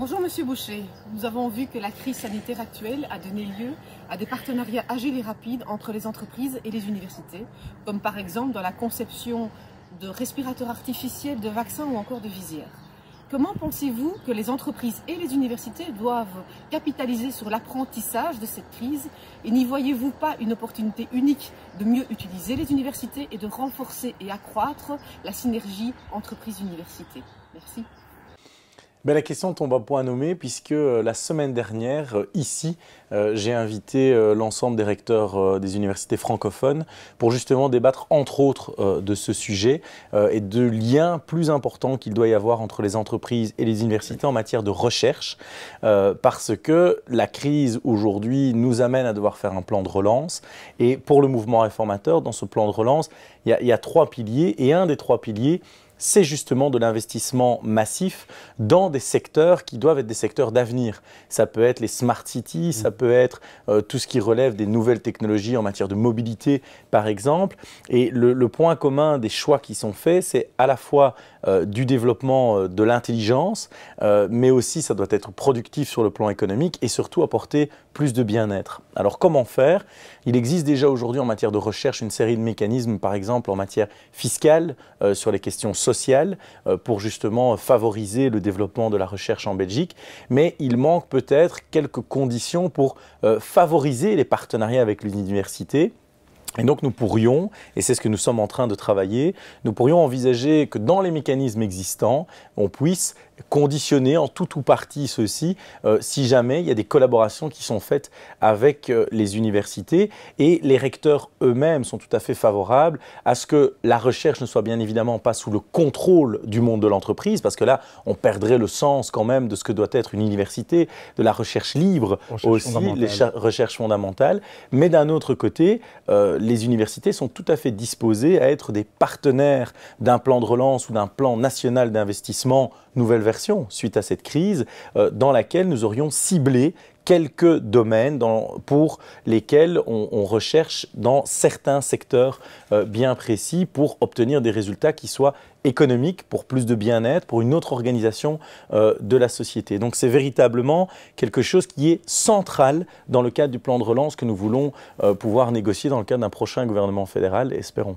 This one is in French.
Bonjour Monsieur Boucher. Nous avons vu que la crise sanitaire actuelle a donné lieu à des partenariats agiles et rapides entre les entreprises et les universités, comme par exemple dans la conception de respirateurs artificiels, de vaccins ou encore de visières. Comment pensez-vous que les entreprises et les universités doivent capitaliser sur l'apprentissage de cette crise Et n'y voyez-vous pas une opportunité unique de mieux utiliser les universités et de renforcer et accroître la synergie entreprise-université Merci. Ben, la question tombe à point nommé puisque euh, la semaine dernière, euh, ici, euh, j'ai invité l'ensemble des recteurs des universités francophones pour justement débattre entre autres de ce sujet et de liens plus importants qu'il doit y avoir entre les entreprises et les universités en matière de recherche parce que la crise aujourd'hui nous amène à devoir faire un plan de relance et pour le mouvement réformateur, dans ce plan de relance, il y a trois piliers et un des trois piliers, c'est justement de l'investissement massif dans des secteurs qui doivent être des secteurs d'avenir. Ça peut être les smart cities, ça mm. peut être euh, tout ce qui relève des nouvelles technologies en matière de mobilité, par exemple. Et le, point commun des choix qui sont faits, c'est à la fois euh, du développement euh, de l'intelligence, mais aussi ça doit être productif sur le plan économique et surtout apporter plus de bien-être. Alors comment faire Il existe déjà aujourd'hui en matière de recherche une série de mécanismes, par exemple en matière fiscale, euh, sur les questions sociales, euh, pour justement favoriser le développement de la recherche en Belgique, mais il manque peut-être quelques conditions pour euh, favoriser les partenariats avec l'université. Et donc nous pourrions, et c'est ce que nous sommes en train de travailler, nous pourrions envisager que dans les mécanismes existants, on puisse conditionner en tout ou partie ceci, euh, si jamais il y a des collaborations qui sont faites avec euh, les universités, et les recteurs eux-mêmes sont tout à fait favorables à ce que la recherche ne soit bien évidemment pas sous le contrôle du monde de l'entreprise, parce que là, on perdrait le sens quand même de ce que doit être une université, de la recherche libre aussi, les recherches fondamentales, mais d'un autre côté, euh, les universités sont tout à fait disposées à être des partenaires d'un plan de relance ou d'un plan national d'investissement nouvelle version suite à cette crise, euh, dans laquelle nous aurions ciblé quelques domaines pour lesquels on, recherche dans certains secteurs euh, bien précis pour obtenir des résultats qui soient économiques, pour plus de bien-être, pour une autre organisation euh, de la société. Donc c'est véritablement quelque chose qui est central dans le cadre du plan de relance que nous voulons euh, pouvoir négocier dans le cadre d'un prochain gouvernement fédéral, espérons.